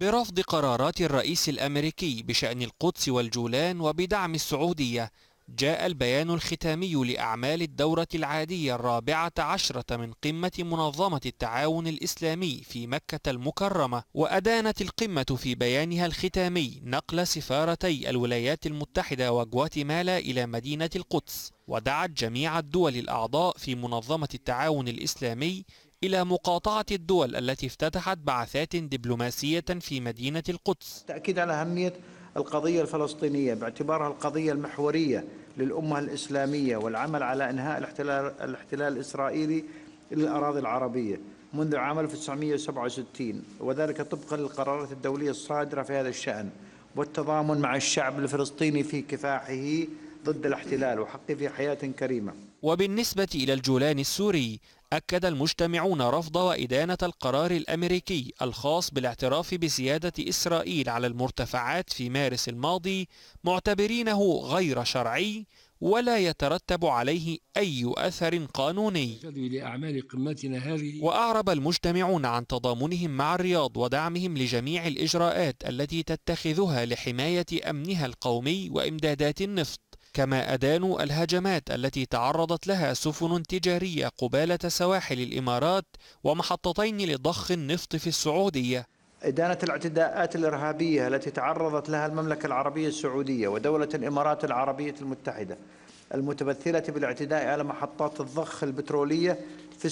برفض قرارات الرئيس الأمريكي بشأن القدس والجولان وبدعم السعودية جاء البيان الختامي لأعمال الدورة العادية الرابعة عشرة من قمة منظمة التعاون الإسلامي في مكة المكرمة وأدانت القمة في بيانها الختامي نقل سفارتي الولايات المتحدة وغواتيمالا إلى مدينة القدس ودعت جميع الدول الأعضاء في منظمة التعاون الإسلامي إلى مقاطعة الدول التي افتتحت بعثات دبلوماسية في مدينة القدس تأكيد على أهمية القضية الفلسطينية باعتبارها القضية المحورية للأمة الإسلامية والعمل على إنهاء الاحتلال, الاحتلال الإسرائيلي للأراضي العربية منذ عام 1967 وذلك طبقا للقرارات الدولية الصادرة في هذا الشأن والتضامن مع الشعب الفلسطيني في كفاحه ضد الاحتلال وحقه في حياة كريمة وبالنسبة إلى الجولان السوري أكد المجتمعون رفض وإدانة القرار الأمريكي الخاص بالاعتراف بسيادة إسرائيل على المرتفعات في مارس الماضي معتبرينه غير شرعي ولا يترتب عليه أي أثر قانوني لأعمال قمتنا هذه وأعرب المجتمعون عن تضامنهم مع الرياض ودعمهم لجميع الإجراءات التي تتخذها لحماية أمنها القومي وإمدادات النفط كما أدانوا الهجمات التي تعرضت لها سفن تجارية قبالة سواحل الإمارات ومحطتين لضخ النفط في السعودية إدانة الاعتداءات الإرهابية التي تعرضت لها المملكة العربية السعودية ودولة الإمارات العربية المتحدة المتمثلة بالاعتداء على محطات الضخ البترولية في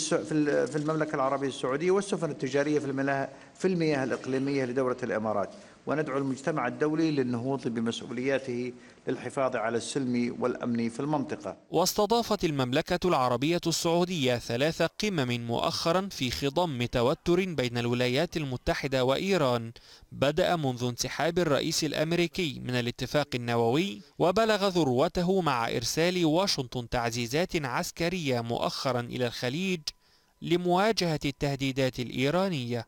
في المملكة العربية السعودية والسفن التجارية في في المياه الإقليمية لدولة الإمارات وندعو المجتمع الدولي للنهوض بمسؤولياته للحفاظ على السلم والأمن في المنطقة واستضافت المملكة العربية السعودية ثلاث قمم مؤخرا في خضم توتر بين الولايات المتحدة وإيران بدأ منذ انسحاب الرئيس الأمريكي من الاتفاق النووي وبلغ ذروته مع إرسال واشنطن تعزيزات عسكرية مؤخرا إلى الخليج لمواجهة التهديدات الإيرانية